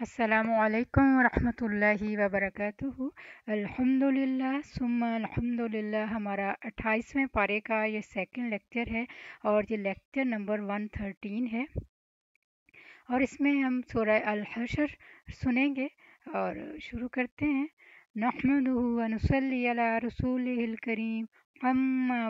असलकम वरहि वबरक अल्हम्दुलिल्लाह सुम्मा अल्हम्दुलिल्लाह हमारा 28वें पारे का ये सेकंड लेक्चर है और ये लेक्चर नंबर 113 है और इसमें हम सूर्य अलहशर सुनेंगे और शुरू करते हैं नहमदू नसली रसूल करीम अम्मा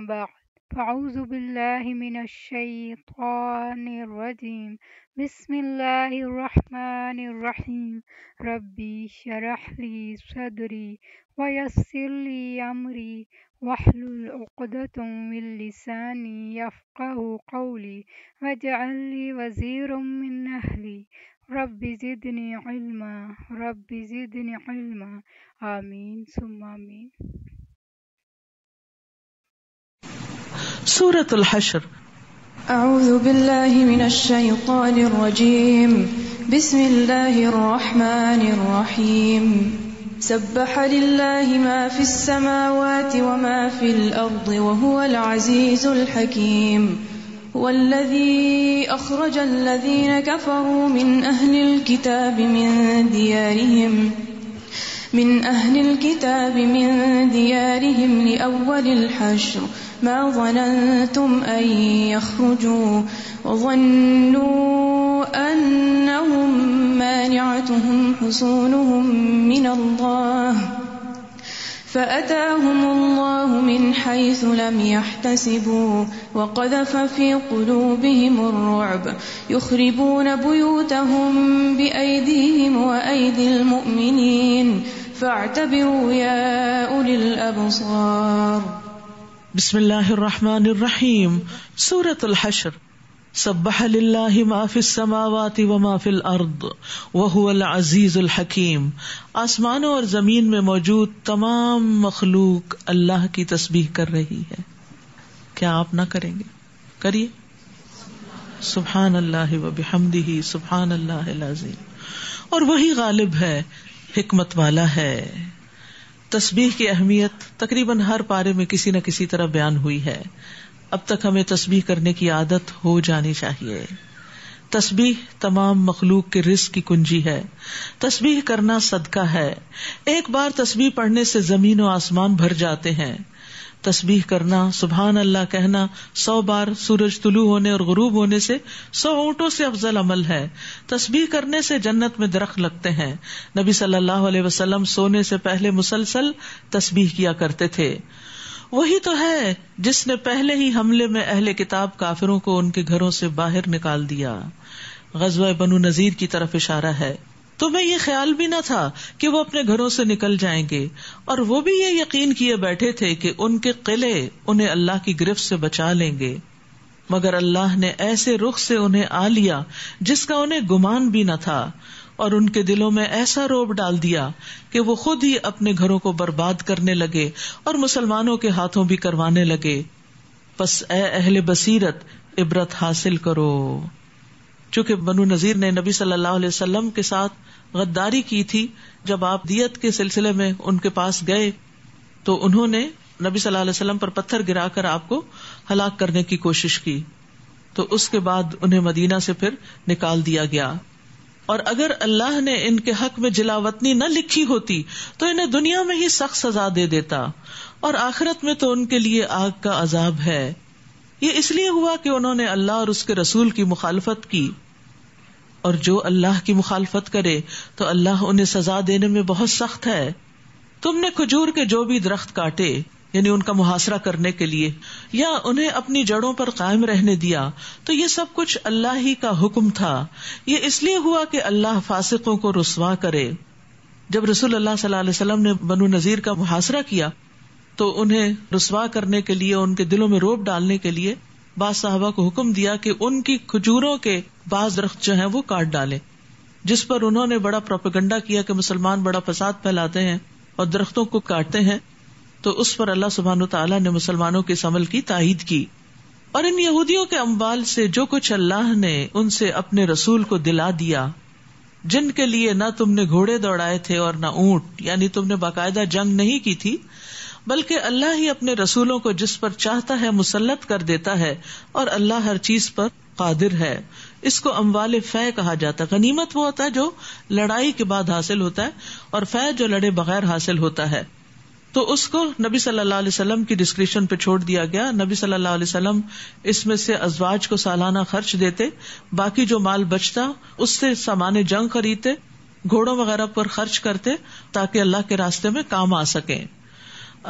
أعوذ بالله من الشيطان الرجيم بسم الله الرحمن الرحيم ربي شرح لي صدري ويسر لي أمري واحلل عقدة من لساني يفقه قولي واجعل لي وزيرا من أهلي رب زدني علما رب زدني علما آمين ثم آمين سورة الحشر أعوذ بالله من الشيطان الرجيم بسم الله الرحمن الرحيم سبح لله ما في السماوات وما في الأرض وهو العزيز الحكيم هو الذي أخرج الذين كفروا من أهل الكتاب من ديارهم من أهل الكتاب من ديارهم لأول الحشر ما ظننتم أن يخرجوا وظنوا أنهم مانعتهم حصونهم من الله فأتاهم الله من حيث لم يحتسبوا وقذف في قلوبهم الرعب يخربون بيوتهم بأيديهم وأيدي المؤمنين فاعتبروا يا أولي الأبصار बिस्मिल्लाहिर्रहमानिर्रहीम सूरतुल हश्र सब्बह लिल्लाहि मा फिस समावाति व अर्द व अजीजुल हकीम आसमानों और जमीन में मौजूद तमाम मखलूक अल्लाह की तस्बीह कर रही है क्या आप ना करेंगे करिए सुबहान अल्लाह व बिहमदिही सुबहान अल्लाह अजीम और वही गालिब है हिकमत वाला है तस्बीह की अहमियत तकरीबन हर पारे में किसी न किसी तरह बयान हुई है अब तक हमें तस्बीह करने की आदत हो जानी चाहिए तस्बीह तमाम मखलूक के रिस्क की कुंजी है तस्बीह करना सदका है एक बार तस्बीह पढ़ने से जमीन और आसमान भर जाते हैं तस्बीह करना सुबहान अल्लाह कहना सौ बार सूरज तुलू होने और गुरूब होने से सौ ऊँटों से अफजल अमल है तस्बीह करने से जन्नत में दरख्त लगते हैं नबी सल्लल्लाहु अलैहि वसल्लम सोने से पहले मुसलसल तस्बीह किया करते थे वही तो है जिसने पहले ही हमले में अहले किताब काफिरों को उनके घरों से बाहर निकाल दिया गजवा बनु नजीर की तरफ इशारा है तुम्हें तो ये ख्याल भी न था कि वो अपने घरों से निकल जाएंगे और वो भी ये यकीन किए बैठे थे कि उनके किले उन्हें अल्लाह की गिरफ्त से बचा लेंगे मगर अल्लाह ने ऐसे रुख से उन्हें आ लिया जिसका उन्हें गुमान भी न था और उनके दिलों में ऐसा रोब डाल दिया कि वो खुद ही अपने घरों को बर्बाद करने लगे और मुसलमानों के हाथों भी करवाने लगे बस एहले बसीरत इबरत हासिल करो चूंकि बनु नजीर ने नबी सल्लल्लाहु अलैहि वसल्लम के साथ गद्दारी की थी जब आप दियत के सिलसिले में उनके पास गए तो उन्होंने नबी सल्लल्लाहु अलैहि वसल्लम पर पत्थर गिराकर आपको हलाक करने की कोशिश की तो उसके बाद उन्हें मदीना से फिर निकाल दिया गया और अगर अल्लाह ने इनके हक में जिलावतनी न लिखी होती तो इन्हें दुनिया में ही सख्त सजा दे देता और आखिरत में तो उनके लिए आग का अजाब है ये इसलिए हुआ कि उन्होंने अल्लाह और उसके रसूल की मुखालफत की और जो अल्लाह की मुखालफत करे तो अल्लाह उन्हें सजा देने में बहुत सख्त है तुमने खजूर के जो भी दरख्त काटे यानी उनका मुहासरा करने के लिए या उन्हें अपनी जड़ों पर कायम रहने दिया तो ये सब कुछ अल्लाह ही का हुक्म था ये इसलिए हुआ कि अल्लाह फासिकों को रसवा करे जब रसूल अल्लाह सल्लाम ने बनु नजीर का मुहासरा किया तो उन्हें रसवा करने के लिए उनके दिलों में रोब डालने के लिए बादशाहबा को हुक्म दिया कि उनकी खजूरों के बाज दरख्त जो है वो काट डाले जिस पर उन्होंने बड़ा प्रोपेगंडा किया कि मुसलमान बड़ा फसाद फैलाते हैं और दरख्तों को काटते हैं तो उस पर अल्लाह सुबहान तला ने मुसलमानों के समल की ताहिद की और इन यहूदियों के अम्बाल से जो कुछ अल्लाह ने उनसे अपने रसूल को दिला दिया जिनके लिए न तुमने घोड़े दौड़ाए थे और न ऊंट यानी तुमने बाकायदा जंग नहीं की थी बल्कि अल्लाह ही अपने रसूलों को जिस पर चाहता है मुसलत कर देता है और अल्लाह हर चीज पर कादिर है इसको अम्वाल फै कहा जाता है गनीमत वो होता है जो लड़ाई के बाद हासिल होता है और फै जो लड़े बगैर हासिल होता है तो उसको नबी सल्लल्लाहु अलैहि वसल्लम की डिस्क्रिप्शन पे छोड़ दिया गया नबी सल्लल्लाहु अलैहि वसल्लम इसमें से अजवाज को सालाना खर्च देते बाकी जो माल बचता उससे सामान जंग खरीदते घोड़ों वगैरह पर खर्च करते ताकि अल्लाह के रास्ते में काम आ सके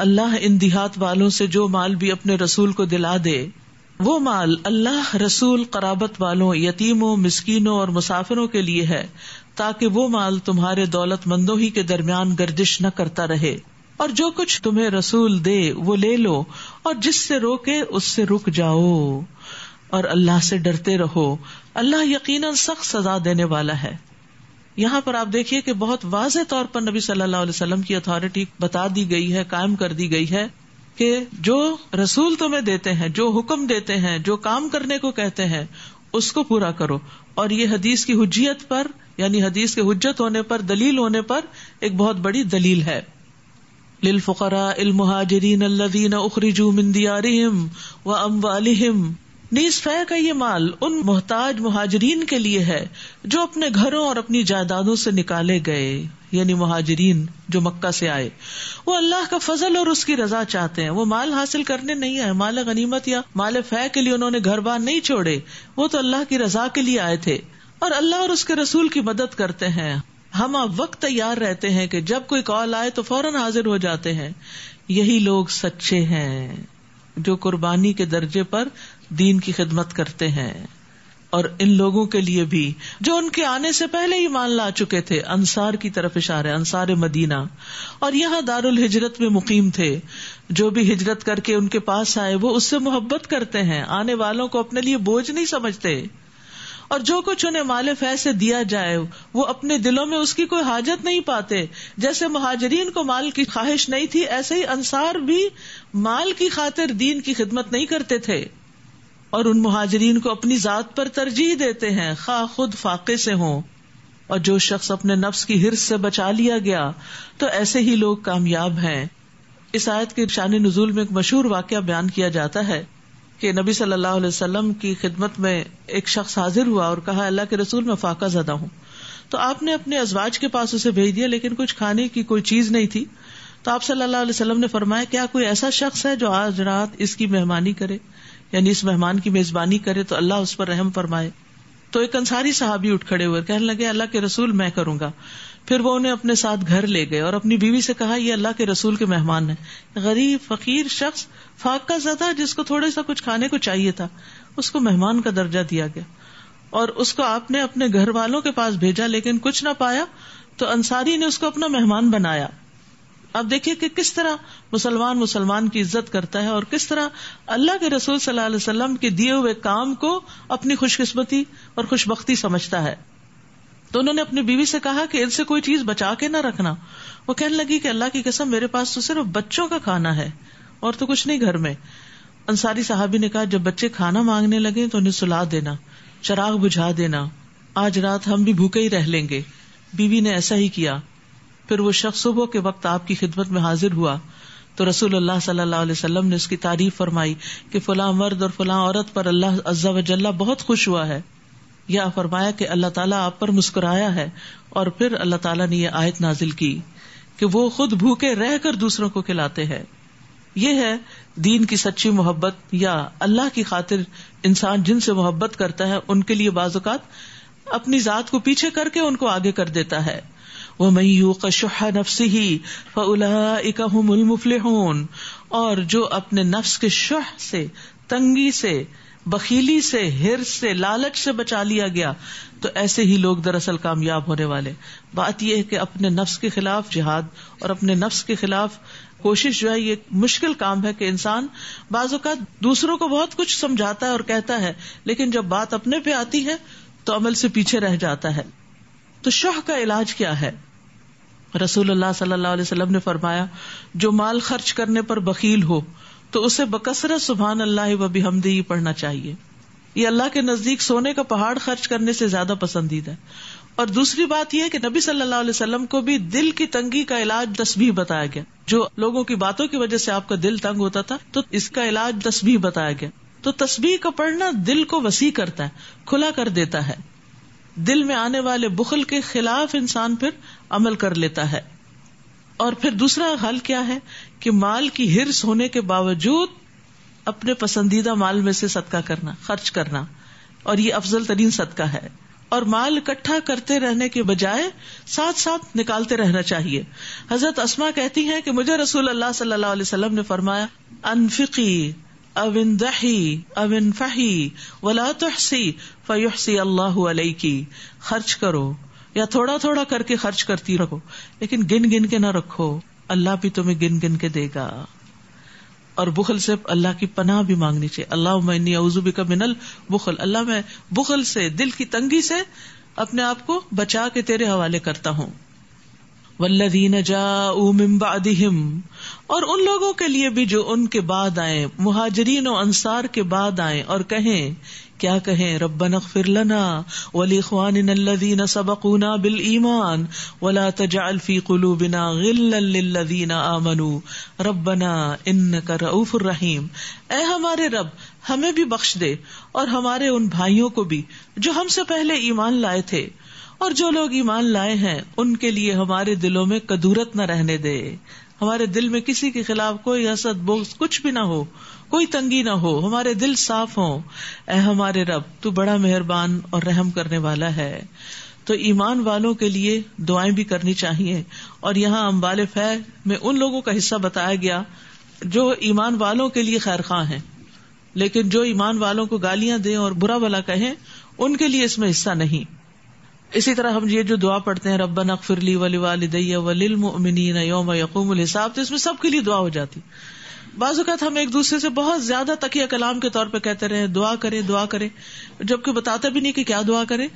अल्लाह इन देहात वालों से जो माल भी अपने रसूल को दिला दे वो माल अल्लाह रसूल कराबत वालों यतीमों मिसकीनों और मुसाफिरों के लिए है ताकि वो माल तुम्हारे दौलतमंदों ही के दरमियान गर्दिश न करता रहे और जो कुछ तुम्हें रसूल दे वो ले लो और जिससे रोके उससे रुक जाओ और अल्लाह से डरते रहो अल्लाह यकीनन सख्त सजा देने वाला है यहाँ पर आप देखिए कि बहुत वाजे तौर पर नबी सल्लल्लाहु अलैहि वसल्लम की अथॉरिटी बता दी गई है कायम कर दी गई है कि जो रसूल तुम्हें देते हैं जो हुक्म देते हैं जो काम करने को कहते हैं उसको पूरा करो और ये हदीस की हुजियत पर यानी हदीस के हुज्जत होने पर दलील होने पर एक बहुत बड़ी दलील है लिल फुकरा इल मुहाजरीन अल्लदीन उखरिजू मिन दियारिहिम व अम्वालिहिम नीसफे का ये माल उन मोहताज मुहाजरीन के लिए है जो अपने घरों और अपनी जायदादों से निकाले गए यानी मुहाजरीन जो मक्का से आए वो अल्लाह का फजल और उसकी रजा चाहते हैं वो माल हासिल करने नहीं आए माल गनीमत या माल फै के लिए उन्होंने घर बार नहीं छोड़े वो तो अल्लाह की रजा के लिए आए थे और अल्लाह और उसके रसूल की मदद करते हैं हम आप वक्त तैयार रहते हैं कि जब कोई कॉल आए तो फौरन हाजिर हो जाते हैं यही लोग सच्चे हैं जो कुर्बानी के दर्जे पर दीन की खिदमत करते हैं और इन लोगों के लिए भी जो उनके आने से पहले ही मान ला चुके थे अंसार की तरफ इशारे अंसार मदीना और यहाँ दारुल हिजरत में मुकीम थे जो भी हिजरत करके उनके पास आए वो उससे मोहब्बत करते हैं आने वालों को अपने लिए बोझ नहीं समझते और जो कुछ उन्हें माल फैसे दिया जाए वो अपने दिलों में उसकी कोई हाजत नहीं पाते जैसे महाजरीन को माल की ख्वाहिश नहीं थी ऐसे ही अंसार भी माल की खातिर दीन की खिदमत नहीं करते थे और उन महाजरीन को अपनी जात पर तरजीह देते हैं खा खुद फाके से हों और जो शख्स अपने नफ्स की हिर से बचा लिया गया तो ऐसे ही लोग कामयाब है इस आयत के शान नजूल में एक मशहूर वाक बयान किया जाता है कि नबी सल्लल्लाहु अलैहि वसल्लम की खिदमत में एक शख्स हाजिर हुआ और कहा अल्लाह के रसूल में फाका ज्यादा हूँ तो आपने अपने अजवाज के पास उसे भेज दिया लेकिन कुछ खाने की कोई चीज नहीं थी तो आप सल्लाम ने फरमाया क्या कोई ऐसा शख्स है जो आज रात इसकी मेहमानी करे यानी इस मेहमान की मेजबानी करे तो अल्लाह उस पर रहम फरमाए तो एक अंसारी साहबी उठ खड़े हुए कहने लगे अल्लाह के रसूल मैं करूंगा फिर वो उन्हें अपने साथ घर ले गए और अपनी बीवी से कहा ये अल्लाह के रसूल के मेहमान है गरीब फकीर शख्स फाका जदा जिसको थोड़ा सा कुछ खाने को चाहिए था उसको मेहमान का दर्जा दिया गया और उसको आपने अपने घर वालों के पास भेजा लेकिन कुछ ना पाया तो अंसारी ने उसको अपना मेहमान बनाया अब देखिए कि किस तरह मुसलमान मुसलमान की इज्जत करता है और किस तरह अल्लाह के रसूल सल्लल्लाहु अलैहि वसल्लम के दिए हुए काम को अपनी खुशकिस्मती और खुशबख्ती समझता है तो उन्होंने अपनी बीवी से कहा कि इनसे कोई चीज बचा के ना रखना वो कहने लगी कि अल्लाह की कसम मेरे पास तो सिर्फ बच्चों का खाना है और तो कुछ नहीं घर में अंसारी साहबी ने कहा जब बच्चे खाना मांगने लगे तो उन्हें सुला देना चराग बुझा देना आज रात हम भी भूखे ही रह लेंगे बीवी ने ऐसा ही किया फिर वो शख्स सुबह के वक्त आपकी खिदमत में हाजिर हुआ तो रसूल अल्लाह सल्लल्लाहु अलैहि वसल्लम ने उसकी तारीफ फरमाई कि फला मर्द और फला औरत पर अल्लाह अज्जा वजल्ला बहुत खुश हुआ है यह फरमाया कि अल्लाह ताला आप पर मुस्कुराया है और फिर अल्लाह ताला ने यह आयत नाजिल की कि वो खुद भूखे रहकर दूसरों को खिलाते हैं ये है दीन की सच्ची मोहब्बत या अल्लाह की खातिर इंसान जिनसे मोहब्बत करता है उनके लिए बाजुकात अपनी जात को पीछे करके उनको आगे कर देता है वमन यूक शुह नफसी फउलाइकहुमुल मुफलिहून और जो अपने नफ्स के शुह से तंगी से बखीली से हिर से लालच से बचा लिया गया तो ऐसे ही लोग दरअसल कामयाब होने वाले बात यह है कि अपने नफ्स के खिलाफ जिहाद और अपने नफ्स के खिलाफ कोशिश जो है ये मुश्किल काम है कि इंसान बाजुकात दूसरों को बहुत कुछ समझाता है और कहता है लेकिन जब बात अपने पे आती है तो अमल से पीछे रह जाता है तो शाह का इलाज क्या है रसूलुल्लाह सल्लल्लाहु अलैहि वसल्लम ने फरमाया जो माल खर्च करने पर बकील हो तो उसे बकसरत सुबहान अल्लाह वबी हमदी पढ़ना चाहिए ये अल्लाह के नजदीक सोने का पहाड़ खर्च करने से ज्यादा पसंदीदा और दूसरी बात यह कि नबी सल्लल्लाहु अलैहि वसल्लम को भी दिल की तंगी का इलाज तस्बीह बताया गया जो लोगों की बातों की वजह से आपका दिल तंग होता था तो इसका इलाज तस्बीह बताया गया तो तस्बीह का पढ़ना दिल को वसी करता है खुला कर देता है दिल में आने वाले बुखल के खिलाफ इंसान फिर अमल कर लेता है और फिर दूसरा हल क्या है कि माल की हिरस होने के बावजूद अपने पसंदीदा माल में से सदका करना खर्च करना और ये अफजल तरीन सदका है और माल इकट्ठा करते रहने के बजाय साथ साथ निकालते रहना चाहिए हजरत असमा कहती है कि मुझे रसूल अल्लाह सल्लल्लाहु ने फरमाया अनफिकी अविन फही वला तुहसी फयुहसी अल्लाह अलैकी खर्च करो या थोड़ा थोड़ा करके खर्च करती रहो लेकिन गिन गिन के ना रखो अल्लाह भी तुम्हें गिन गिन के देगा और बुखल से अल्लाह की पनाह भी मांगनी चाहिए अल्लाह मैनी अवजुबी का मिनल बुखल अल्लाह मैं बुखल से दिल की तंगी से अपने आप को बचा के तेरे हवाले करता हूँ वल्लदीन जा और उन लोगों के लिए भी जो उनके बाद आए मुहाजरीन और अंसार के बाद आए और कहें क्या कहे रबन अखफिर लना सबकूना बिल ईमान वला तजाफी कुलू बिना गिल्लदीना आमनु रबना इन कर रहीम ए हमारे रब हमें भी बख्श दे और हमारे उन भाइयों को भी जो हमसे पहले ईमान लाए थे और जो लोग ईमान लाए हैं उनके लिए हमारे दिलों में कदूरत न रहने दे हमारे दिल में किसी के खिलाफ कोई हसद बोझ कुछ भी ना हो कोई तंगी ना हो हमारे दिल साफ हो ए हमारे रब तू बड़ा मेहरबान और रहम करने वाला है तो ईमान वालों के लिए दुआएं भी करनी चाहिए और यहाँ अम्बाल फै में उन लोगों का हिस्सा बताया गया जो ईमान वालों के लिए खैर खां है लेकिन जो ईमान वालों को गालियां दें और बुरा भला कहें उनके लिए इसमें हिस्सा नहीं इसी तरह हम ये जो दुआ पढ़ते हैं रबन अकफिर ली वली वालदैया वलिल मुमिनीन यौम यकूम हिसाब तो इसमें सबके लिए दुआ हो जाती बाज़ात हम एक दूसरे से बहुत ज्यादा तकिया कलाम के तौर पर कहते रहे दुआ करें दुआ करें जबकि बताता भी नहीं कि क्या दुआ करें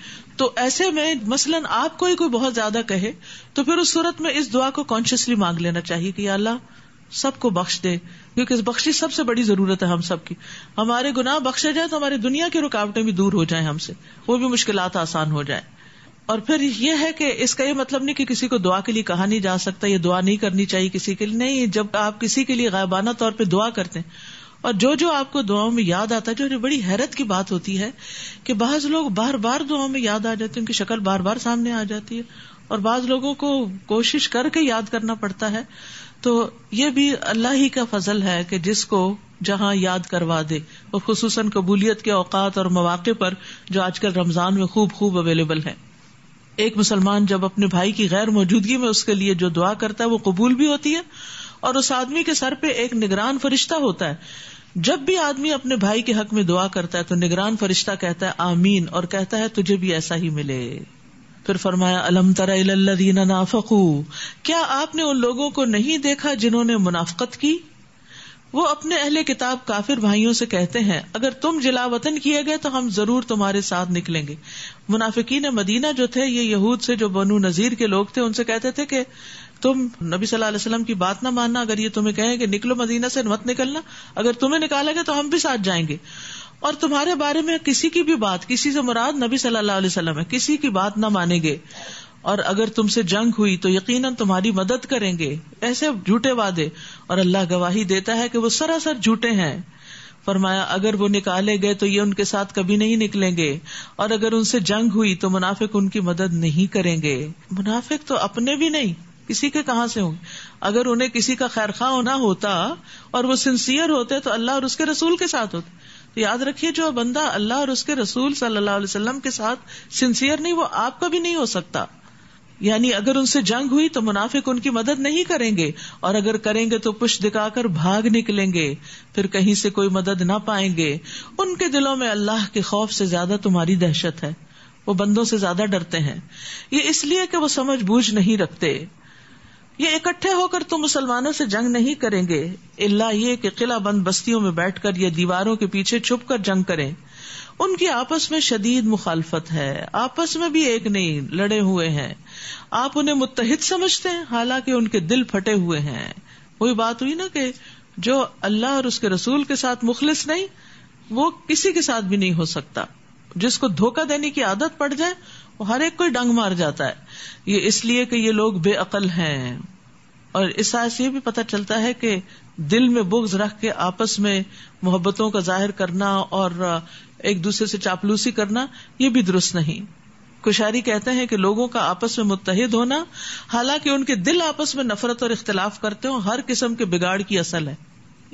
तो ऐसे में मसलन आपको ही कोई बहुत ज्यादा कहे तो फिर उस सूरत में इस दुआ को कॉन्शियसली मांग लेना चाहिए कि अल्लाह सबको बख्श दे क्योंकि इस बख्शी सबसे बड़ी जरूरत है हम सबकी हमारे गुनाह बख्शे जाए तो हमारी दुनिया की रुकावटें भी दूर हो जाए हमसे वो भी मुश्किल आसान हो जाए और फिर यह है कि इसका ये मतलब नहीं कि किसी को दुआ के लिए कहा नहीं जा सकता ये दुआ नहीं करनी चाहिए किसी के लिए नहीं जब आप किसी के लिए गायबाना तौर पर दुआ करते हैं और जो जो आपको दुआओं में याद आता है जो बड़ी हैरत की बात होती है कि बाज लोग बार बार दुआओं में याद आ जाते हैं उनकी शक्ल बार बार सामने आ जाती है और बाज लोगों को कोशिश करके याद करना पड़ता है तो ये भी अल्लाह ही का फजल है कि जिसको जहां याद करवा दे और खसूस कबूलियत के औकात और मौाक पर जो आजकल रमजान में खूब खूब अवेलेबल है एक मुसलमान जब अपने भाई की गैर मौजूदगी में उसके लिए जो दुआ करता है वो कबूल भी होती है और उस आदमी के सर पे एक निगरान फरिश्ता होता है जब भी आदमी अपने भाई के हक में दुआ करता है तो निगरान फरिश्ता कहता है आमीन और कहता है तुझे भी ऐसा ही मिले फिर फरमाया अलम तरा नाफकू क्या आपने उन लोगों को नहीं देखा जिन्होंने मुनाफ्त की वो अपने अहले किताब काफिर भाइयों से कहते हैं अगर तुम जिला वतन किए गए तो हम जरूर तुम्हारे साथ निकलेंगे मुनाफिकीन मदीना जो थे ये यहूद से जो बनु नजीर के लोग थे उनसे कहते थे कि तुम नबी सल्लल्लाहु अलैहि वसल्लम की बात ना मानना अगर ये तुम्हें कहें कि निकलो मदीना से मत निकलना अगर तुम्हें निकाला तो हम भी साथ जाएंगे और तुम्हारे बारे में किसी की भी बात किसी से मुराद नबी सल्लल्लाहु अलैहि वसल्लम है किसी की बात ना मानेंगे और अगर तुमसे जंग हुई तो यकीन तुम्हारी मदद करेंगे ऐसे झूठे वादे और अल्लाह गवाही देता है कि वो सरासर झूठे हैं फरमाया अगर वो निकाले गए तो ये उनके साथ कभी नहीं निकलेंगे और अगर उनसे जंग हुई तो मुनाफिक उनकी मदद नहीं करेंगे मुनाफिक तो अपने भी नहीं किसी के कहा से होंगे अगर उन्हें किसी का खैर खा होना होता और वो सिंसियर होते तो अल्लाह और उसके रसूल के साथ होते तो याद रखिये जो बंदा अल्लाह और उसके रसूल सल्लाम के साथ सिंसियर नहीं वो आपका भी नहीं हो सकता यानी अगर उनसे जंग हुई तो मुनाफिक उनकी मदद नहीं करेंगे और अगर करेंगे तो पुश दिखाकर भाग निकलेंगे फिर कहीं से कोई मदद ना पाएंगे उनके दिलों में अल्लाह के खौफ से ज्यादा तुम्हारी दहशत है वो बंदों से ज्यादा डरते हैं ये इसलिए कि वो समझ बूझ नहीं रखते ये इकट्ठे होकर तुम मुसलमानों से जंग नहीं करेंगे अल्लाह ये कि किला बंद बस्तियों में बैठकर या दीवारों के पीछे छुप कर जंग करें उनकी आपस में शदीद मुखालफत है आपस में भी एक नहीं लड़े हुए हैं आप उन्हें मुतहिद समझते हैं हालांकि उनके दिल फटे हुए हैं वही बात हुई ना कि जो अल्लाह और उसके रसूल के साथ मुखलिस नहीं वो किसी के साथ भी नहीं हो सकता जिसको धोखा देने की आदत पड़ जाए वो हर एक कोई डंग मार जाता है ये इसलिए कि ये लोग बेअल हैं और इस से ये भी पता चलता है कि दिल में बुग्ज रख के आपस में मोहब्बतों का जाहिर करना और एक दूसरे से चापलूसी करना ये भी दुरुस्त नहीं कुशारी कहते हैं कि लोगों का आपस में मुतहद होना हालांकि उनके दिल आपस में नफरत और इख्तलाफ करते हो हर किस्म के बिगाड़ की असल है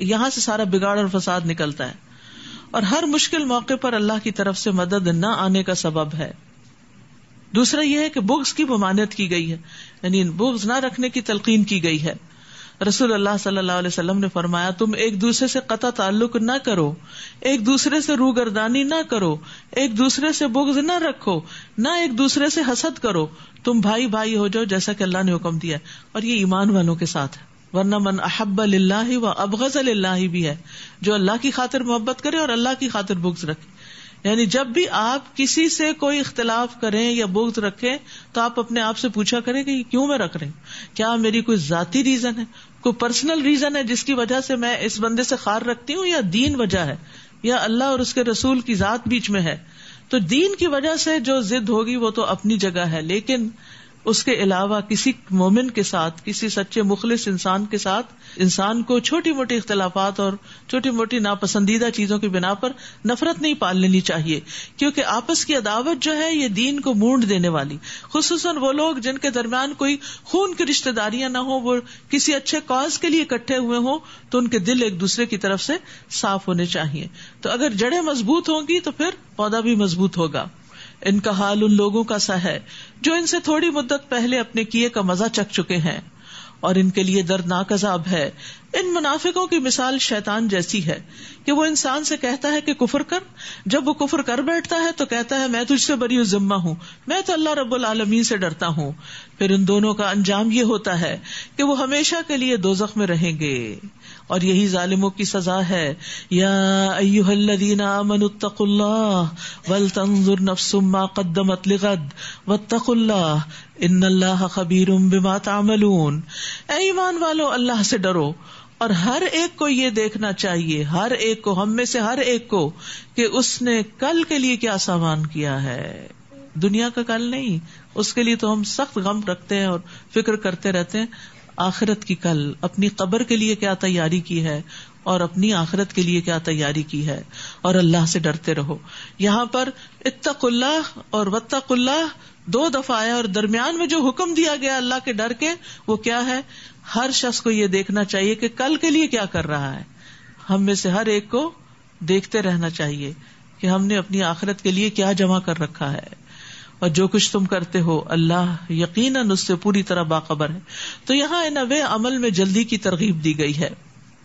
यहां से सारा बिगाड़ और फसाद निकलता है और हर मुश्किल मौके पर अल्लाह की तरफ से मदद न आने का सबब है दूसरा यह है कि बुग्स की ममानत की गई है यानी बुग्स न रखने की तलकीन की गई है रसूल अल्लाह सल्लल्लाहु अलैहि वसल्लम ने फरमाया तुम एक दूसरे से कता ताल्लुक न करो एक दूसरे से रू गर्दानी न करो एक दूसरे से बुग्ज न रखो न एक दूसरे से हसद करो तुम भाई भाई हो जाओ जैसा कि अल्लाह ने हुक्म दिया और ये ईमान वालों के साथ है वरना मन अहब अल्लाह व अबगज अल्लाह भी है जो अल्लाह की खातिर मोहब्बत करे और अल्लाह की खातिर बुग्ज रखे यानी जब भी आप किसी से कोई इख्तलाफ करें या बुग्ज रखें तो आप अपने आप से पूछा करें कि क्यों मैं रख रही हूं क्या मेरी कोई जाती रीजन है कोई पर्सनल रीजन है जिसकी वजह से मैं इस बंदे से खार रखती हूँ या दीन वजह है या अल्लाह और उसके रसूल की जात बीच में है तो दीन की वजह से जो जिद होगी वो तो अपनी जगह है लेकिन उसके अलावा किसी मोमिन के साथ किसी सच्चे मुखलिस इंसान के साथ इंसान को छोटी मोटी इख्तलाफात और छोटी मोटी नापसंदीदा चीजों की बिना पर नफरत नहीं पाल लेनी चाहिए क्योंकि आपस की अदावत जो है ये दीन को मूड देने वाली खसूस वो लोग जिनके दरमियान कोई खून की रिश्तेदारियां ना हो वो किसी अच्छे कॉज के लिए इकट्ठे हुए हों तो उनके दिल एक दूसरे की तरफ से साफ होने चाहिए तो अगर जड़ें मजबूत होंगी तो फिर पौधा भी मजबूत होगा इनका हाल उन लोगों का सा है जो इनसे थोड़ी मुद्दत पहले अपने किए का मजा चख चुके हैं और इनके लिए दर्दनाक अजाब है इन मुनाफिकों की मिसाल शैतान जैसी है कि वो इंसान से कहता है कि कुफर कर जब वो कुफर कर बैठता है तो कहता है मैं तुझसे बरी जिम्मा हूँ मैं तो अल्लाह रब्बुल आलमीन से डरता हूँ फिर इन दोनों का अंजाम ये होता है कि वो हमेशा के लिए दोजख में रहेंगे और यही जालिमों की सजा है या वल तंजुर नफसुम्मा कद्दमत ए ईमान वालो अल्लाह से डरो और हर एक को ये देखना चाहिए हर एक को हम में से हर एक को कि उसने कल के लिए क्या सामान किया है दुनिया का कल नहीं उसके लिए तो हम सख्त गम रखते हैं और फिक्र करते रहते हैं आखिरत की कल अपनी कबर के लिए क्या तैयारी की है और अपनी आखिरत के लिए क्या तैयारी की है और अल्लाह से डरते रहो यहाँ पर इत्तकुल्लाह और वत्तकुल्लाह दो दफा आया और दरमियान में जो हुक्म दिया गया अल्लाह के डर के वो क्या है हर शख्स को ये देखना चाहिए कि कल के लिए क्या कर रहा है हम में से हर एक को देखते रहना चाहिए कि हमने अपनी आखिरत के लिए क्या जमा कर रखा है और जो कुछ तुम करते हो अल्लाह यकीन उससे पूरी तरह बाखबर है तो यहाँ इन अवे अमल में जल्दी की तरगीब दी गई है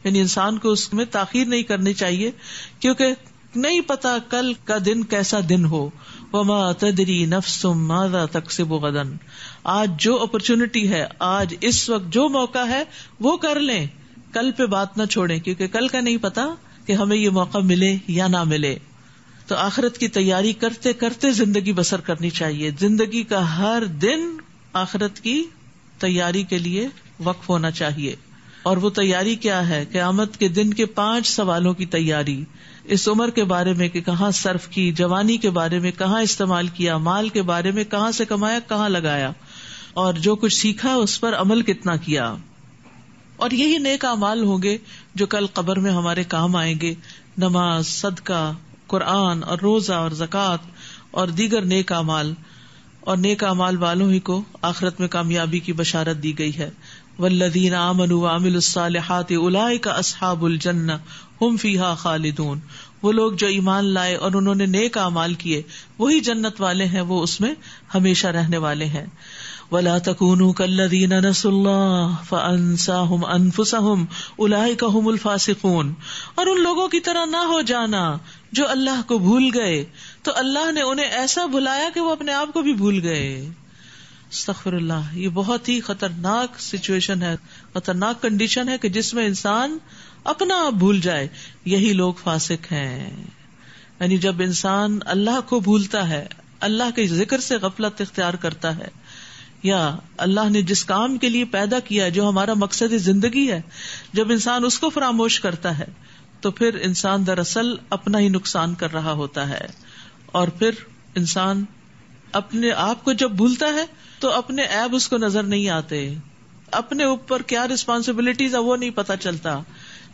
इन इंसान को उसमें ताखिर नहीं करनी चाहिए क्योंकि नहीं पता कल का दिन कैसा दिन हो वमा तदरी नफसुम तक तकसिब गदन आज जो अपॉर्चुनिटी है आज इस वक्त जो मौका है वो कर लें कल पे बात ना छोड़ें क्योंकि कल का नहीं पता कि हमें ये मौका मिले या ना मिले तो आखिरत की तैयारी करते करते जिंदगी बसर करनी चाहिए जिंदगी का हर दिन आखिरत की तैयारी के लिए वक्फ होना चाहिए और वो तैयारी क्या है क्यामत के दिन के पांच सवालों की तैयारी इस उम्र के बारे में कि कहाँ सर्फ की जवानी के बारे में कहाँ इस्तेमाल किया माल के बारे में कहाँ से कमाया कहाँ लगाया और जो कुछ सीखा उस पर अमल कितना किया और यही नेक अमाल होंगे जो कल कब्र में हमारे काम आएंगे नमाज सदका कुरान और रोजा और जक़ात और दीगर नेक अमाल और नेक अमाल वालों ही को आखरत में कामयाबी की बशारत दी गई है वल्लदीन आमन वामिलसालहात उलाय का असहाबुल जन्ना हम फीहा खालिदून वो लोग जो ईमान लाए और उन्होंने नेक अमाल किए वही जन्नत वाले हैं वो उसमें हमेशा रहने वाले हैं वला तकून कल्लदीन नसुल्लाह उलाय का हम और उन लोगों की तरह ना हो जाना जो अल्लाह को भूल गए तो अल्लाह ने उन्हें ऐसा भुलाया कि वो अपने आप को भी भूल गए सखरल्लाह ये बहुत ही खतरनाक सिचुएशन है खतरनाक कंडीशन है कि जिसमें इंसान अपना आप भूल जाए यही लोग फासिक हैं यानी जब इंसान अल्लाह को भूलता है अल्लाह के जिक्र से गफलत इख्तियार करता है या अल्लाह ने जिस काम के लिए पैदा किया जो हमारा मकसद जिंदगी है जब इंसान उसको फरामोश करता है तो फिर इंसान दरअसल अपना ही नुकसान कर रहा होता है और फिर इंसान अपने आप को जब भूलता है तो अपने ऐब उसको नजर नहीं आते अपने ऊपर क्या रिस्पॉन्सिबिलिटीज है वो नहीं पता चलता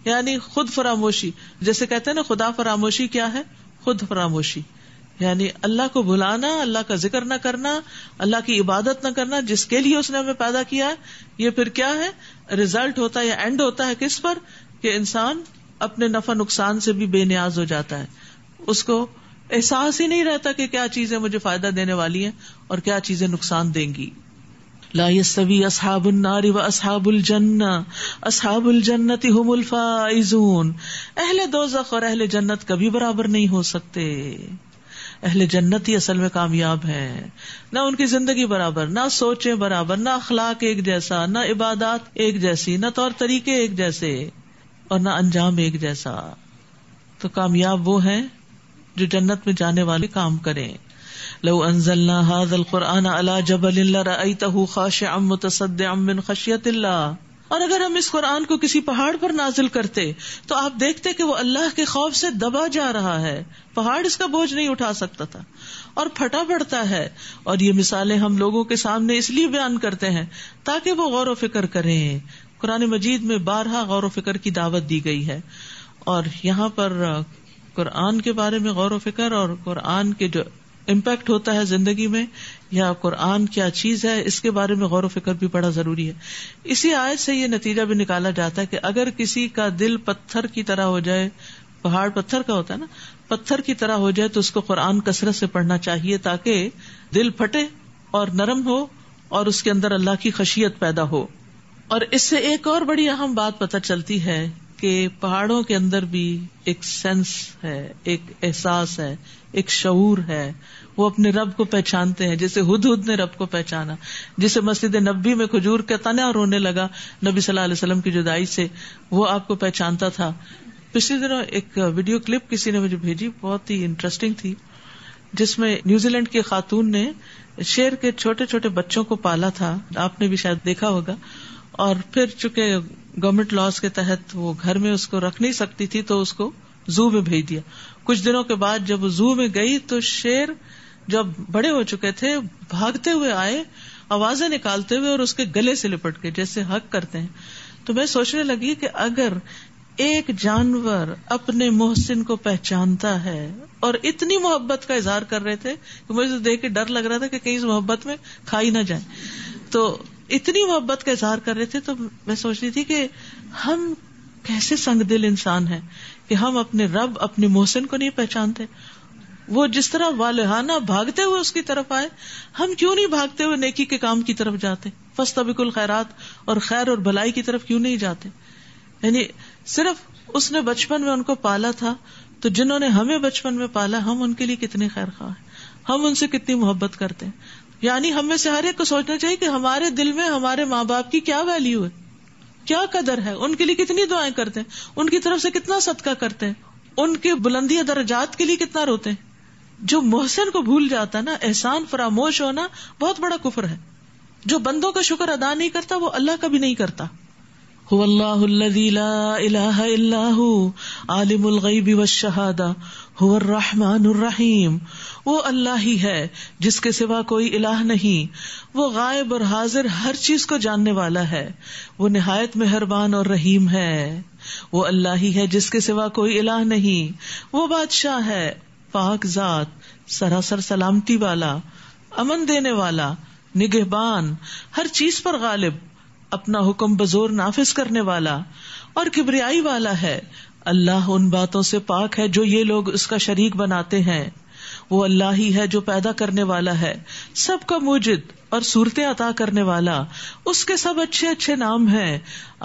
यानी खुद फरामोशी जैसे कहते हैं ना खुदा फरामोशी क्या है खुद फरामोशी यानी अल्लाह को भुलाना अल्लाह का जिक्र न करना अल्लाह की इबादत न करना जिसके लिए उसने हमें पैदा किया है ये फिर क्या है रिजल्ट होता है या एंड होता है किस पर कि इंसान अपने नफा नुकसान से भी बेनियाज हो जाता है उसको एहसास ही नहीं रहता कि क्या चीजें मुझे फायदा देने वाली हैं और क्या चीजें नुकसान देंगी लायसवी असहाबुल नारी व असहाबुल जन्ना असहाबुल जन्नति हुमुल फाइजून अहले दोजख और अहले जन्नत कभी बराबर नहीं हो सकते अहले जन्नत ही असल में कामयाब है ना उनकी जिंदगी बराबर न सोचे बराबर न अखलाक एक जैसा न इबादत एक जैसी न तौर तरीके एक जैसे और ना अंजाम एक जैसा तो कामयाब वो है जो जन्नत में जाने वाले काम करे लो अनजलना और अगर हम इस कुरान को किसी पहाड़ पर नाजिल करते तो आप देखते कि वो अल्लाह के खौफ से दबा जा रहा है पहाड़ इसका बोझ नहीं उठा सकता था और फटा पड़ता है और ये मिसालें हम लोगों के सामने इसलिए बयान करते हैं ताकि वो गौर व फिक्र करें कुरान मजीद में बारहा गौर फिक्र की दावत दी गई है और यहाँ पर कुरान के बारे में गौर फिक्र और कुरान के जो इम्पैक्ट होता है जिंदगी में या कुरान क्या चीज है इसके बारे में गौर फिक्र भी बड़ा जरूरी है इसी आयत से ये नतीजा भी निकाला जाता है कि अगर किसी का दिल पत्थर की तरह हो जाए पहाड़ पत्थर का होता है ना पत्थर की तरह हो जाए तो उसको कुरान कसरत से पढ़ना चाहिए ताकि दिल फटे और नरम हो और उसके अंदर अल्लाह की खशियत पैदा हो और इससे एक और बड़ी अहम बात पता चलती है कि पहाड़ों के अंदर भी एक सेंस है एक एहसास है एक शऊर है वो अपने रब को पहचानते हैं जैसे हुद हुद ने रब को पहचाना जिसे मस्जिद नबी में खजूर का तना रोने लगा नबी सल्लल्लाहु अलैहि वसल्लम की जुदाई से वो आपको पहचानता था पिछले दिनों एक वीडियो क्लिप किसी ने मुझे भेजी बहुत ही इंटरेस्टिंग थी जिसमें न्यूजीलैंड की खातून ने शेर के छोटे छोटे बच्चों को पाला था आपने भी शायद देखा होगा और फिर चूंकि गवर्नमेंट लॉज के तहत वो घर में उसको रख नहीं सकती थी तो उसको जू में भेज दिया कुछ दिनों के बाद जब जू में गई तो शेर जब बड़े हो चुके थे भागते हुए आए आवाजें निकालते हुए और उसके गले से लिपट के जैसे हक करते हैं तो मैं सोचने लगी कि अगर एक जानवर अपने मोहसिन को पहचानता है और इतनी मोहब्बत का इजहार कर रहे थे कि मुझे तो देख के डर लग रहा था कि कहीं इस मोहब्बत में खाई ना जाए तो इतनी मोहब्बत का इजहार कर रहे थे तो मैं सोच रही थी कि हम कैसे संगदिल इंसान है कि हम अपने रब अपने मोहसिन को नहीं पहचानते वो जिस तरह वालहाना भागते हुए उसकी तरफ आए हम क्यों नहीं भागते हुए नेकी के काम की तरफ जाते फस्तबिकुल खैरात और खैर और भलाई की तरफ क्यों नहीं जाते यानी सिर्फ उसने बचपन में उनको पाला था तो जिन्होंने हमें बचपन में पाला हम उनके लिए कितने खैर खा हैं हम उनसे कितनी मोहब्बत करते हैं यानी हमें से हर एक को सोचना चाहिए कि हमारे दिल में हमारे माँ बाप की क्या वैल्यू है क्या कदर है उनके लिए कितनी दुआएं करते हैं उनकी तरफ से कितना सदका करते हैं उनके बुलंदी दर्जात के लिए कितना रोते हैं जो मोहसिन को भूल जाता है ना एहसान फरामोश होना बहुत बड़ा कुफर है जो बंदों का शुक्र अदा नहीं करता वो अल्लाह का भी नहीं करता हो अल्लाह गईबी हुमानीम वो अल्लाह ही है जिसके सिवा कोई इलाह नहीं वो गायब और हाजिर हर चीज को जानने वाला है वो नहायत मेहरबान और रहीम है वो अल्लाह ही है जिसके सिवा कोई इलाह नहीं वो बादशाह है पाक जात सरासर सलामती वाला अमन देने वाला निगहबान हर चीज पर गालिब अपना हुक्म बजोर नाफिज करने वाला और किबरियाई वाला है अल्लाह उन बातों से पाक है जो ये लोग उसका शरीक बनाते हैं वो अल्लाह ही है जो पैदा करने वाला है सबका मुजिद और सूरते अता करने वाला उसके सब अच्छे अच्छे नाम है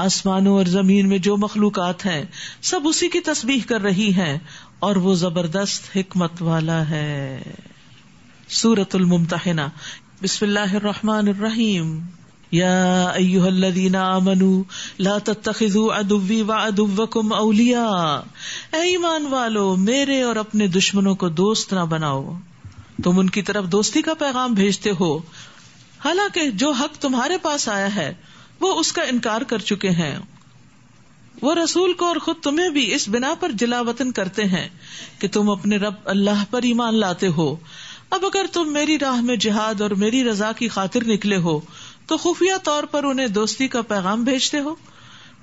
आसमानों और जमीन में जो मखलूकत है सब उसी की तस्वीर कर रही है और वो जबरदस्त हिकमत वाला है सूरतुल मुमतहना बिस्मिल्लाहिर्रहमानिर्रहीम يا أيها الذين آمنوا لا ईमान वालो मेरे और अपने दुश्मनों को दोस्त ना बनाओ तुम उनकी तरफ दोस्ती का पैगाम भेजते हो हालांकि जो हक तुम्हारे पास आया है वो उसका इनकार कर चुके हैं वो रसूल को और खुद तुम्हें भी इस बिना पर जिलावतन करते हैं कि तुम अपने रब अल्लाह पर ईमान लाते हो अब अगर तुम मेरी राह में जिहाद और मेरी रजा की खातिर निकले हो तो खुफिया तौर पर उन्हें दोस्ती का पैगाम भेजते हो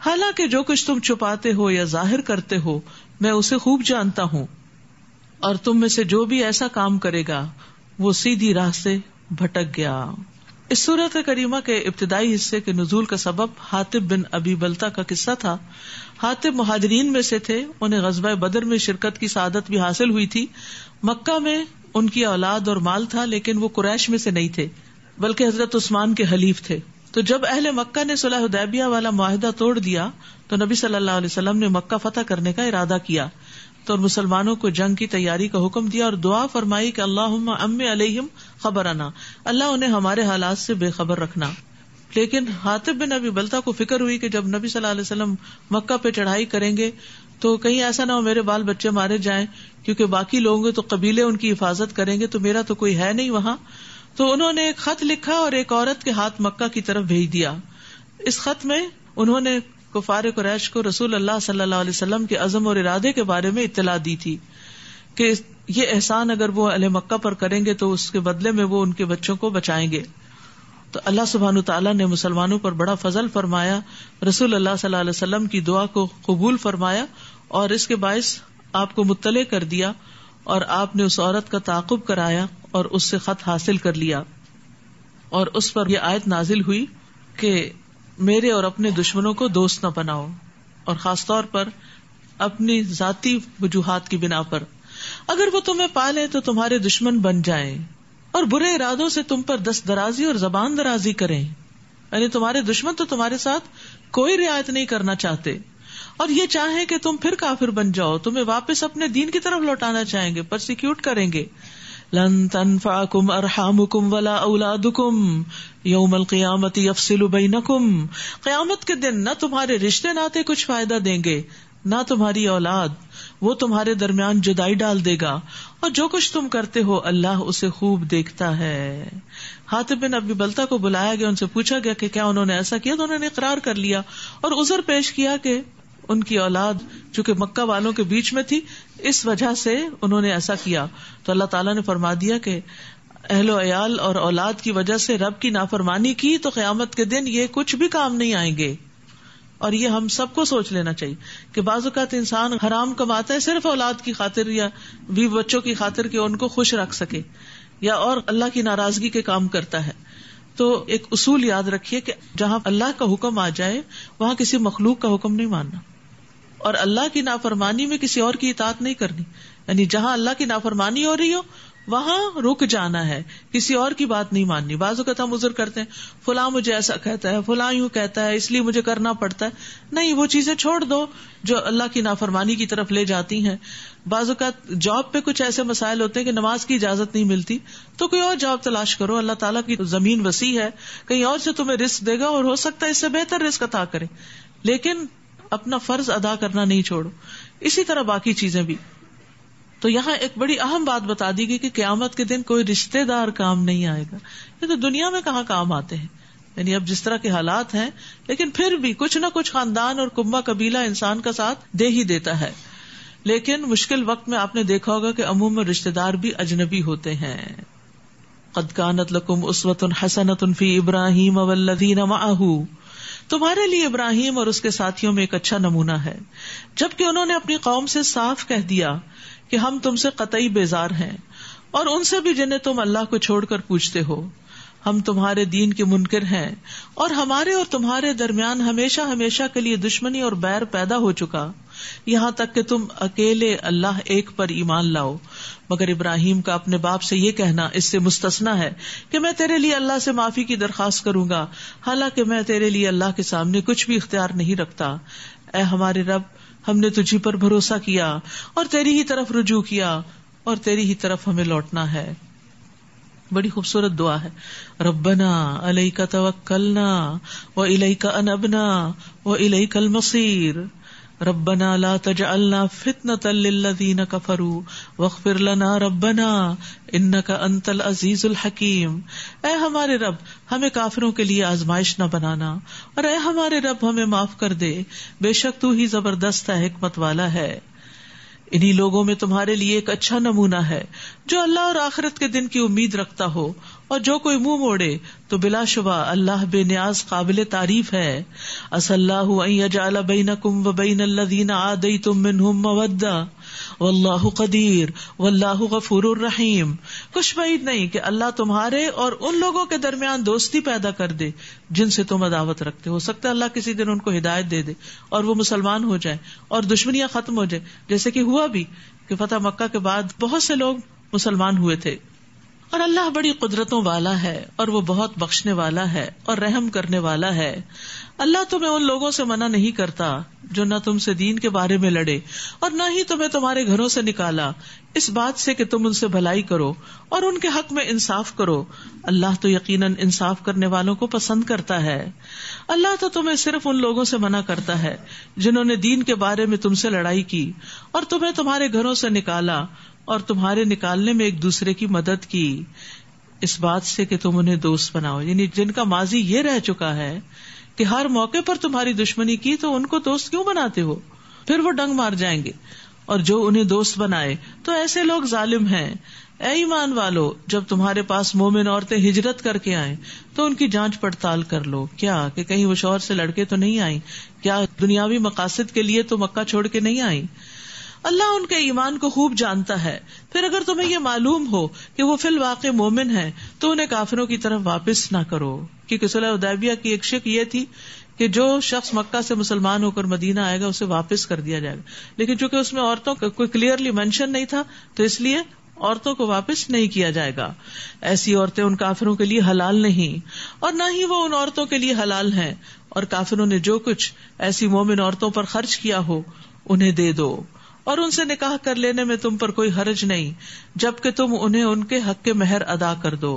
हालांकि जो कुछ तुम छुपाते हो या जाहिर करते हो मैं उसे खूब जानता हूँ और तुम में से जो भी ऐसा काम करेगा वो सीधी राह से भटक गया इस सूरत करीमा के इब्तदाई हिस्से के नजूल का सबब हातिब बिन अबी बल्ता का किस्सा था हातिब महाजरीन में से थे उन्हें गजबा बदर में शिरकत की सदत भी हासिल हुई थी मक्का में उनकी औलाद और माल था लेकिन वो कुरैश में से नहीं थे बल्कि हजरत उस्मान के हलीफ थे तो जब अहल मक्का ने सुलह वाला माहिदा तोड़ दिया तो नबी सल्लल्लाहु अलैहि वसल्लम ने मक्का फतह करने का इरादा किया तो मुसलमानों को जंग की तैयारी का हुक्म दिया और दुआ फरमाई कि अल्लाह अम अलहम खबर आना अल्लाह उन्हें हमारे हालात से बेखबर रखना लेकिन हातिब बिन अबी बलता को फिक्र हुई कि जब नबी सल्लल्लाहु अलैहि वसल्लम मक्का पे चढ़ाई करेंगे तो कहीं ऐसा ना हो मेरे बाल बच्चे मारे जाएं क्योंकि बाकी लोग तो कबीले उनकी हिफाजत करेंगे तो मेरा तो कोई है नहीं वहां तो उन्होंने एक खत लिखा और एक औरत के हाथ मक्का की तरफ भेज दिया इस खत में उन्होंने कुफार कुरैश को रसूल अल्लाह सल्लल्लाहु अलैहि वसल्लम के अजम और इरादे के बारे में इतला दी थी कि ये एहसान अगर वो अल मक्का पर करेंगे तो उसके बदले में वो उनके बच्चों को बचाएंगे तो अल्लाह सुबहान तला ने मुसलमानों पर बड़ा फजल फरमाया रसूल अल्लाह सल्लल्लाहु की दुआ को कबूल फरमाया और इसके बायस आपको मुतले कर दिया और आपने उस औरत का ताकुब कराया और उससे खत हासिल कर लिया और उस पर यह आयत नाजिल हुई कि मेरे और अपने दुश्मनों को दोस्त न बनाओ और खास तौर पर अपनी जाति वजूहत की बिना पर अगर वो तुम्हें पाले तो तुम्हारे दुश्मन बन जाए और बुरे इरादों से तुम पर दस दराजी और जबान दराजी करें यानी तुम्हारे दुश्मन तो तुम्हारे साथ कोई रियायत नहीं करना चाहते और ये चाहे कि तुम फिर काफिर बन जाओ तुम्हें वापस अपने दीन की तरफ लौटाना चाहेंगे प्रोसिक्यूट करेंगे लन तनफाकुम अरहामुकुम वला औलादुकुम यौमल क़यामती अफसिलु बैनकुम क़यामत के दिन न तुम्हारे रिश्ते नाते कुछ फायदा देंगे न तुम्हारी औलाद वो तुम्हारे दरमियान जुदाई डाल देगा और जो कुछ तुम करते हो अल्लाह उसे खूब देखता है हातिब बिन अबी बलता को बुलाया गया उनसे पूछा गया कि क्या उन्होंने ऐसा किया तो उन्होंने इकरार कर लिया और उजर पेश किया कि उनकी औलाद चूंकि मक्का वालों के बीच में थी इस वजह से उन्होंने ऐसा किया तो अल्लाह ताला ने फरमा दिया कि अहलो अयाल और औलाद की वजह से रब की नाफरमानी की तो क्यामत के दिन ये कुछ भी काम नहीं आएंगे और ये हम सबको सोच लेना चाहिए कि बाजुकात इंसान हराम कमाता है सिर्फ औलाद की खातिर या भी बच्चों की खातिर कि उनको खुश रख सके या और अल्लाह की नाराजगी के काम करता है तो एक उसूल याद रखिए कि जहां अल्लाह का हुक्म आ जाए वहां किसी मखलूक का हुक्म नहीं मानना और अल्लाह की नाफरमानी में किसी और की इतात नहीं करनी यानी जहां अल्लाह की नाफरमानी हो रही हो वहां रुक जाना है किसी और की बात नहीं माननी बाजू का हम उजर करते हैं फुला मुझे ऐसा कहता है फुला यूं कहता है इसलिए मुझे करना पड़ता है नहीं वो चीजें छोड़ दो जो अल्लाह की नाफरमानी की तरफ ले जाती हैं बाजुकात जॉब पे कुछ ऐसे मसाइल होते हैं कि नमाज की इजाजत नहीं मिलती तो कोई और जॉब तलाश करो अल्लाह ताला की जमीन वसी है कहीं और से तुम्हें रिस्क देगा और हो सकता है इससे बेहतर रिस्क अता करे लेकिन अपना फर्ज अदा करना नहीं छोड़ो इसी तरह बाकी चीजें भी तो यहाँ एक बड़ी अहम बात बता दी गई कि क्यामत के दिन कोई रिश्तेदार काम नहीं आएगा ये तो दुनिया में कहा काम आते हैं यानी अब जिस तरह के हालात हैं लेकिन फिर भी कुछ ना कुछ खानदान और कुम्बा कबीला इंसान का साथ दे ही देता है लेकिन मुश्किल वक्त में आपने देखा होगा कि में रिश्तेदार भी अजनबी होते हैं कदकानत लकुम उसवत हसनत फी इब्राहिम अवल्लदीन माहू तुम्हारे लिए इब्राहिम और उसके साथियों में एक अच्छा नमूना है जबकि उन्होंने अपनी कौम से साफ कह दिया कि हम तुमसे कतई बेजार हैं और उनसे भी जिन्हें तुम अल्लाह को छोड़कर पूछते हो हम तुम्हारे दीन के मुनकर हैं और हमारे और तुम्हारे दरमियान हमेशा हमेशा के लिए दुश्मनी और बैर पैदा हो चुका यहाँ तक कि तुम अकेले अल्लाह एक पर ईमान लाओ मगर इब्राहिम का अपने बाप से ये कहना इससे मुस्तना है कि मैं तेरे लिए अल्लाह से माफी की दरखास्त करूंगा हालांकि मैं तेरे लिए अल्लाह के सामने कुछ भी इख्तियार नहीं रखता ए हमारे रब हमने तुझी पर भरोसा किया और तेरी ही तरफ रुझू किया और तेरी ही तरफ हमें लौटना है बड़ी खूबसूरत दुआ है रबना अलई का तवक्लना वो इलई का अनबना वो इलई कल मसीर रब्बना ला तजअलना फितनतल लिल्लज़ीन कफरू वगफिर लना रब्बना इन्नका अंतल अजीजुल हकीम ऐ हमारे रब हमें काफिरों के लिए आजमाइश न बनाना और ऐ हमारे रब हमें माफ कर दे बेशक तू ही जबरदस्त है हिकमत वाला है इन्हीं लोगों में तुम्हारे लिए एक अच्छा नमूना है जो अल्लाह और आखिरत के दिन की उम्मीद रखता हो और जो कोई मुंह मोड़े तो बिला शुबा अल्लाह बेन्याज काबिल तारीफ है असल्लाजाला बैन कुम वबैन अल्लादीन आदई तुम मिन मवद्दा वल्लाह कदीर वल्लाह गफूर रहीम कुछ वईद नहीं की अल्लाह तुम्हारे और उन लोगों के दरमियान दोस्ती पैदा कर दे जिनसे तुम अदावत रखते हो सकता है अल्लाह किसी दिन उनको हिदायत दे दे और वो मुसलमान हो जाए और दुश्मनियां खत्म हो जाए जैसे की हुआ भी की फतेह मक्का के बाद बहुत से लोग मुसलमान हुए थे और अल्लाह बड़ी कुदरतों वाला है और वो बहुत बख्शने वाला है और रहम करने वाला है अल्लाह तुम्हें उन लोगों से मना नहीं करता जो न तुमसे दीन के बारे में लड़े और न ही तुम्हें तुम्हारे घरों से निकाला इस बात से कि तुम उनसे भलाई करो और उनके हक में इंसाफ करो अल्लाह तो यकीनन इंसाफ करने वालों को पसंद करता है अल्लाह तो तुम्हें सिर्फ उन लोगों से मना करता है जिन्होंने दीन के बारे में तुमसे लड़ाई की और तुम्हें तुम्हारे घरों से निकाला और तुम्हारे निकालने में एक दूसरे की मदद की इस बात से कि तुम उन्हें दोस्त बनाओ यानी जिनका माजी ये रह चुका है कि हर मौके पर तुम्हारी दुश्मनी की तो उनको दोस्त क्यों बनाते हो फिर वो डंग मार जाएंगे और जो उन्हें दोस्त बनाए तो ऐसे लोग जालिम हैं ऐमान वालो जब तुम्हारे पास मोमिन औरतें हिजरत करके आए तो उनकी जांच पड़ताल कर लो क्या कि कहीं वो शोहर से लड़के तो नहीं आई क्या दुनियावी मकासद के लिए तो मक्का छोड़ के नहीं आई अल्लाह उनके ईमान को खूब जानता है फिर अगर तुम्हें ये मालूम हो कि वो फिल वाक़ मोमिन है तो उन्हें काफिरों की तरफ वापस ना करो क्योंकि सुलह उदैबिया की एक शिक ये थी कि जो शख्स मक्का से मुसलमान होकर मदीना आएगा उसे वापस कर दिया जाएगा लेकिन चूंकि उसमें औरतों का कोई क्लियरली मेंशन नहीं था तो इसलिए औरतों को वापस नहीं किया जाएगा ऐसी औरतें उन काफिरों के लिए हलाल नहीं और न ही वो उन औरतों के लिए हलाल हैं और काफिरों ने जो कुछ ऐसी मोमिन औरतों पर खर्च किया हो उन्हें दे दो और उनसे निकाह कर लेने में तुम पर कोई हर्ज नहीं जबकि तुम उन्हें उनके हक के मेहर अदा कर दो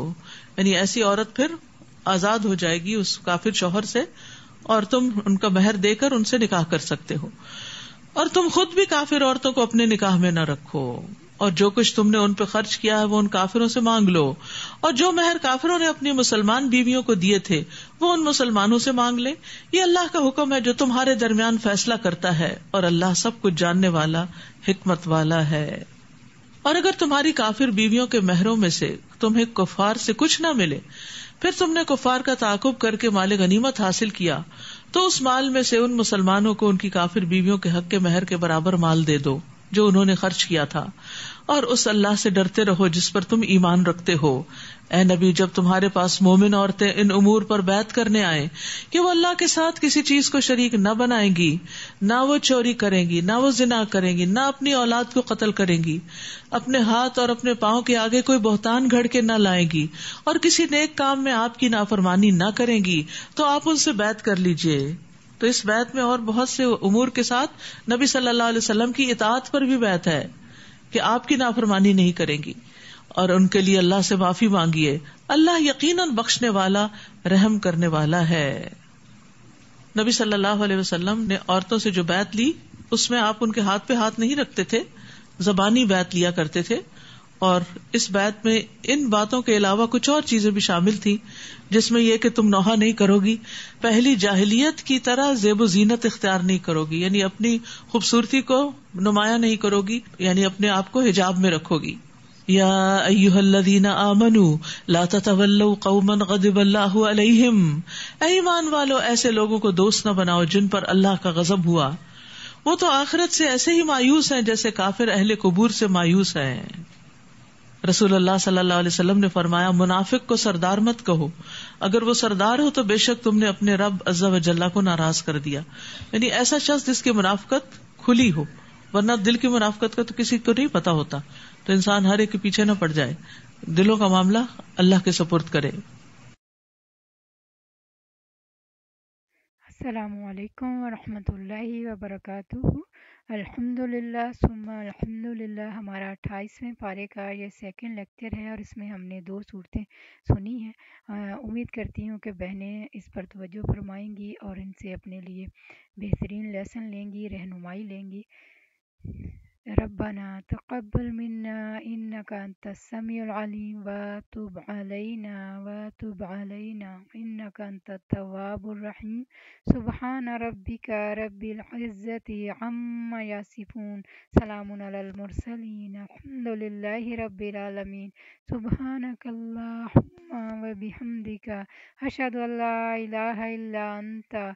यानी ऐसी औरत फिर आजाद हो जाएगी उस काफिर शोहर से और तुम उनका महर देकर उनसे निकाह कर सकते हो और तुम खुद भी काफिर औरतों को अपने निकाह में न रखो और जो कुछ तुमने उन पर खर्च किया है वो उन काफिरों से मांग लो और जो मेहर काफिरों ने अपनी मुसलमान बीवियों को दिए थे वो उन मुसलमानों से मांग ले ये अल्लाह का हुक्म है जो तुम्हारे दरमियान फैसला करता है और अल्लाह सब कुछ जानने वाला हिकमत वाला है और अगर तुम्हारी काफिर बीवियों के मेहरों में से तुम्हें कुफार से कुछ न मिले फिर तुमने कुफार का ताकुब करके माल गनीमत हासिल किया तो उस माल में से उन मुसलमानों को उनकी काफिर बीवियों के हक के महर के बराबर माल दे दो जो उन्होंने खर्च किया था और उस अल्लाह से डरते रहो जिस पर तुम ईमान रखते हो ए नबी जब तुम्हारे पास मोमिन औरतें इन उमूर पर बैत करने आए कि वो अल्लाह के साथ किसी चीज को शरीक न बनाएंगी न वो चोरी करेंगी ना वो जिना करेंगी न अपनी औलाद को कत्ल करेंगी अपने हाथ और अपने पाओ के आगे कोई बहुतान घड़ के न लाएंगी और किसी नेक काम में आपकी नाफरमानी न करेंगी तो आप उनसे बैत कर लीजिये तो इस बैत में और बहुत से उमूर के साथ नबी सल्लाम की इतात पर भी बैत है कि आपकी नाफरमानी नहीं करेंगी और उनके लिए अल्लाह से माफी मांगिए अल्लाह यकीनन बख्शने वाला रहम करने वाला है नबी सल्लल्लाहु अलैहि वसल्लम ने औरतों से जो बैत ली उसमें आप उनके हाथ पे हाथ नहीं रखते थे जबानी बैत लिया करते थे और इस बैत में इन बातों के अलावा कुछ और चीजें भी शामिल थी जिसमें यह कि तुम नोहा नहीं करोगी पहली जाहलीत की तरह जेब जीनत इख्तियार नहीं करोगी यानी अपनी खूबसूरती को नुमाया नहीं करोगी यानी अपने आप को हिजाब में रखोगी या अयुहल्लदीना लाता तवल्लो कौमन ईमान वालो ऐसे लोगों को दोस्त न बनाओ जिन पर अल्लाह का गजब हुआ वो तो आखिरत से ऐसे ही मायूस है जैसे काफिर अहले कबूर से मायूस है रसूलुल्लाह सल्लल्लाहु अलैहि वसल्लम ने फरमाया मुनाफिक को सरदार मत कहो अगर वो सरदार हो तो बेशक तुमने अपने रब अज्जा वजल्ला को नाराज कर दिया यानी ऐसा शख्स जिसकी मुनाफकत खुली हो वरना दिल की मुनाफकत का तो किसी को नहीं पता होता तो इंसान हर एक के पीछे न पड़ जाए दिलों का मामला अल्लाह के सपुर्द करे असलकम व वर्का अल्हम्दुलिल्लाह सुम्मा अल्हम्दुलिल्लाह हमारा अट्ठाईसवें पारे का ये सेकंड लेक्चर है और इसमें हमने दो सूरतें सुनी हैं उम्मीद करती हूँ कि बहनें इस पर तवज्जो फरमाएंगी और इनसे अपने लिए बेहतरीन लेसन लेंगी रहनुमाई लेंगी ربنا تقبل منا إنك أنت السميع العليم وتب علينا وتب علينا إنك أنت التواب الرحيم سبحان ربك رب العزة عما يصفون سلام على المرسلين الحمد لله رب العالمين سبحانك اللهم وبحمدك أشهد أن لا إله إلا أنت